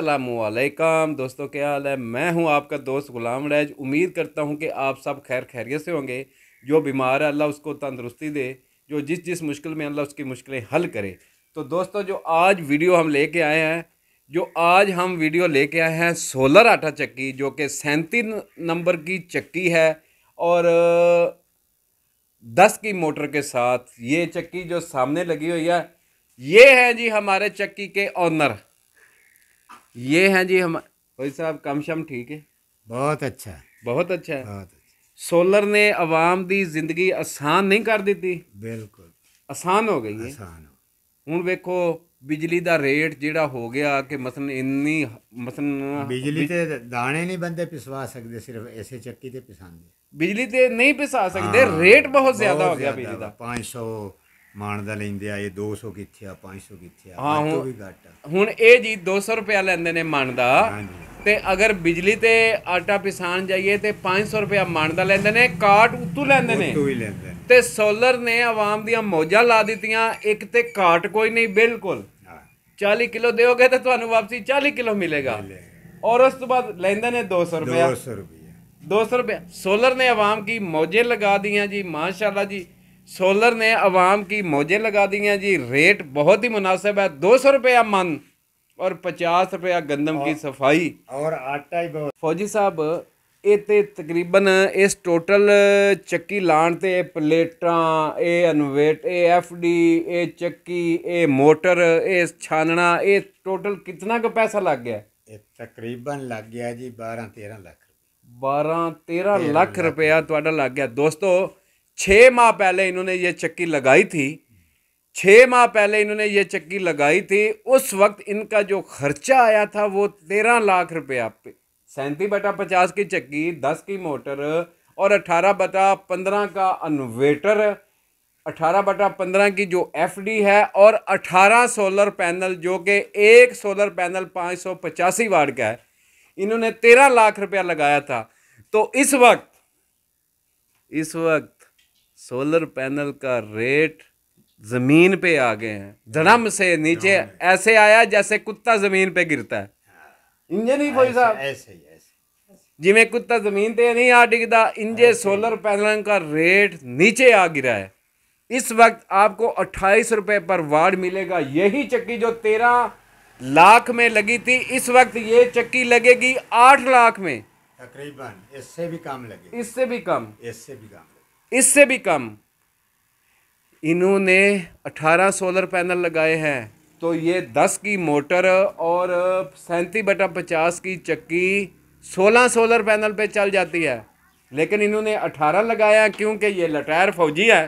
असलकम दोस्तों क्या हाल है मैं हूं आपका दोस्त गुलाम रैज उम्मीद करता हूं कि आप सब खैर खैरियत से होंगे जो बीमार है अल्लाह उसको तंदरुस्ती दे जो जिस जिस मुश्किल में अल्लाह उसकी मुश्किलें हल करे तो दोस्तों जो आज वीडियो हम लेके आए हैं जो आज हम वीडियो लेके आए हैं सोलर आटा चक्की जो कि सैंतीस नंबर की चक्की है और दस की मोटर के साथ ये चक्की जो सामने लगी हुई है ये है जी हमारे चक्की के ऑनर ये हैं जी हम भाई साहब कम शम ठीक है बहुत अच्छा बहुत अच्छा है बहुत अच्छा। सोलर ने आवाम दी जिंदगी आसान नहीं कर दी थी बिल्कुल आसान हो गई ਆਸਾਨ ਹੋ। ਹੁਣ ਵੇਖੋ ਬਿਜਲੀ ਦਾ ਰੇਟ ਜਿਹੜਾ ਹੋ ਗਿਆ ਕਿ ਮਸਲਨ ਇੰਨੀ ਮਸਲਨ ਬਿਜਲੀ ਤੇ ਦਾਣੇ ਨਹੀਂ ਬੰਦੇ ਪਿਸਵਾ ਸਕਦੇ ਸਿਰਫ ਐਸੇ ਚੱਕੀ ਤੇ ਪਿਸਾਉਂਦੇ ਬਿਜਲੀ ਤੇ ਨਹੀਂ ਪਿਸਾ ਸਕਦੇ ਰੇਟ ਬਹੁਤ ਜ਼ਿਆਦਾ ਹੋ ਗਿਆ ਬਿਜਲੀ ਦਾ ਮਾਣਦਾ ਲੈਂਦੇ ਆ ਇਹ 200 ਕਿੱਥੇ ਆ 500 ਕਿੱਥੇ ਆ ਹਾਂ, ਤੋਂ ਵੀ ਘੱਟ ਆ ਹੁਣ ਇਹ ਜੀ 200 ਰੁਪਿਆ ਲੈਂਦੇ ਨੇ ਮਾਨ ਦਾ ਹਾਂਜੀ ਤੇ ਅਗਰ ਬਿਜਲੀ ਤੇ ਆਟਾ ਪਿਸਾਣ ਜਾਈਏ ਤੇ 500 ਰੁਪਿਆ ਮਾਨ ਦਾ ਲੈਂਦੇ ਨੇ ਕਾਟ ਉੱਤੋਂ ਲੈਂਦੇ ਨੇ ਉਤੋਂ ਹੀ ਵੀ ਲੈਂਦੇ ਨੇ ਤੇ ਸੋਲਰ ਨੇ ਆਵਾਮ ਦੀਆਂ ਮੋਜਾਂ ਲਾ ਦਿੱਤੀਆਂ ਇੱਕ ਤੇ ਕਾਟ ਕੋਈ ਨਹੀਂ ਬਿਲਕੁਲ ਹਾਂ 40 ਕਿਲੋ ਦਿਓਗੇ ਤਾਂ ਤੁਹਾਨੂੰ ਵਾਪਸੀ 40 ਕਿਲੋ ਮਿਲੇਗਾ ਔਰ ਉਸ ਤੋਂ ਬਾਅਦ ਲੈਂਦੇ ਨੇ 200 ਰੁਪਿਆ 200 ਰੁਪਏ 200 ਰੁਪਏ ਸੋਲਰ ਨੇ ਆਵਾਮ ਕੀ ਮੋਜੇ ਲਗਾ ਦੀਆਂ ਜੀ ਮਾਸ਼ਾਅੱਲਾ ਜੀ सोलर ने आवाम की मौजें लगा दी हैं जी रेट बहुत ही मुनासिब है दो सौ रुपया मन और पचास रुपया गंदम की सफाई और आटा ही बहुत फौजी साहब ਇਹ ਤੇ ਤਕਰੀਬਨ ਇਸ ਟੋਟਲ ਚੱਕੀ ਲਾਣ ਤੇ ਇਹ ਪਲੇਟਾਂ ਇਹ ਇਨਵੇਟ ਇਹ ਐਫਡੀ ਇਹ ਚੱਕੀ ਇਹ ਮੋਟਰ ਇਹ ਛਾਨਣਾ ਇਹ ਟੋਟਲ ਕਿੰਨਾ ਕੁ ਪੈਸਾ ਲੱਗ ਗਿਆ ਇਹ ਤਕਰੀਬਨ ਲੱਗ ਗਿਆ ਜੀ 12 13 ਲੱਖ 12 13 ਲੱਖ ਰੁਪਇਆ ਤੁਹਾਡਾ ਲੱਗ ਗਿਆ ਦੋਸਤੋ छः माह पहले इन्होंने ये चक्की लगाई थी छः माह पहले इन्होंने ये चक्की लगाई थी उस वक्त इनका जो खर्चा आया था वो तेरह लाख रुपया सैंती बटा पचास की चक्की दस की मोटर और अठारह बटा पंद्रह का इन्वेटर अठारह बटा पंद्रह की जो एफडी है और अठारह सोलर पैनल जो कि एक सोलर पैनल पाँच सौ पचासी वार्ड का है इन्होंने तेरह लाख रुपया लगाया था तो इस वक्त इस वक्त सोलर पैनल का रेट ज़मीन पे आ गए हैं धड़म से नीचे ऐसे आया जैसे कुत्ता ज़मीन पे गिरता है इंजे ही कोई साहब ऐसे ऐसे जिमें कुत्ता ज़मीन पे नहीं आ डिगता इंजे सोलर पैनल का रेट नीचे आ गिरा है इस वक्त आपको अट्ठाईस रुपये पर वार्ड मिलेगा यही चक्की जो तेरह लाख में लगी थी इस वक्त ये चक्की लगेगी आठ लाख में तकरीबन इससे भी कम लगे इससे भी कम इससे भी कम इससे भी कम इन्होंने 18 सोलर पैनल लगाए हैं तो ये 10 की मोटर और सैंतीस बटा पचास की चक्की 16 सोलर पैनल पे चल जाती है लेकिन इन्होंने 18 लगाया क्योंकि ये लटायर फौजी है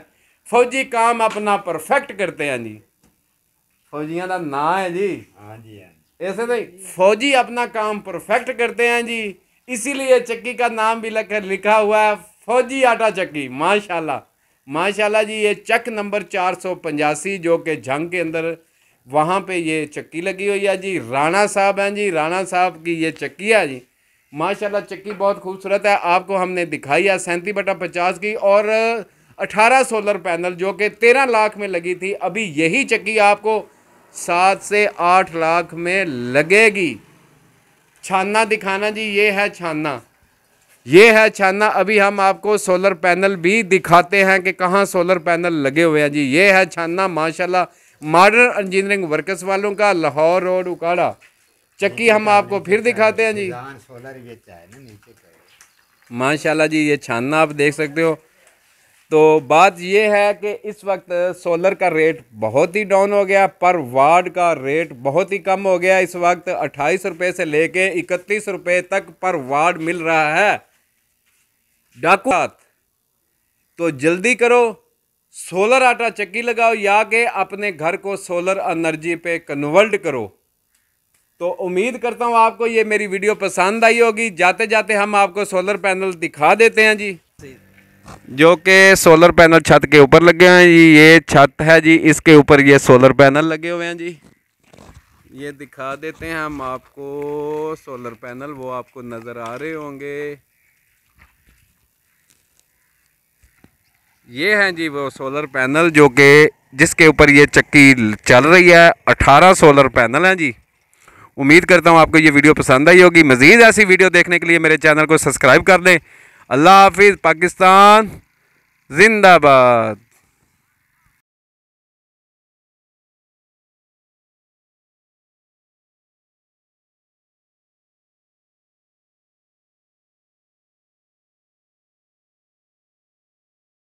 फौजी काम अपना परफेक्ट करते हैं जी फौजियों का ना है हाँ जी हाँ जी ऐसे नहीं फौजी अपना काम परफेक्ट करते हैं जी इसीलिए चक्की का नाम भी लिखा हुआ है फौजी आटा चक्की माशाल्लाह माशाल्लाह जी ये चक नंबर चार सौ पंजासी जो कि जंग के अंदर वहाँ पे ये चक्की लगी हुई है जी राणा साहब हैं जी राणा साहब की ये चक्की है जी माशाल्लाह चक्की बहुत खूबसूरत है आपको हमने दिखाई है सैंती बटा पचास की और अठारह सोलर पैनल जो कि तेरह लाख में लगी थी अभी यही चक्की आपको सात से आठ लाख में लगेगी छानना दिखाना जी ये है छानना ये है छाना अभी हम आपको सोलर पैनल भी दिखाते हैं कि कहाँ सोलर पैनल लगे हुए हैं जी ये है छाना माशाल्लाह मॉडर्न इंजीनियरिंग वर्कर्स वालों का लाहौर रोड उकाड़ा चक्की हम आपको फिर दिखाते हैं जी सोलर माशाल्लाह जी ये छाना आप देख सकते हो तो बात ये है कि इस वक्त सोलर का रेट बहुत ही डाउन हो गया पर वार्ड का रेट बहुत ही कम हो गया इस वक्त अट्ठाईस रुपये से लेके इकतीस रुपये तक पर वार्ड मिल रहा है डाकू तो जल्दी करो सोलर आटा चक्की लगाओ या के अपने घर को सोलर एनर्जी पे कन्वर्ट करो तो उम्मीद करता हूँ आपको ये मेरी वीडियो पसंद आई होगी जाते जाते हम आपको सोलर पैनल दिखा देते हैं जी जो कि सोलर पैनल छत के ऊपर लगे हुए हैं जी ये छत है जी इसके ऊपर ये सोलर पैनल लगे हुए हैं जी ये दिखा देते हैं हम आपको सोलर पैनल वो आपको नज़र आ रहे होंगे ये हैं जी वो सोलर पैनल जो कि जिसके ऊपर ये चक्की चल रही है 18 सोलर पैनल हैं जी उम्मीद करता हूँ आपको ये वीडियो पसंद आई होगी मज़ीद ऐसी वीडियो देखने के लिए मेरे चैनल को सब्सक्राइब कर दें अल्लाह हाफिज़ पाकिस्तान जिंदाबाद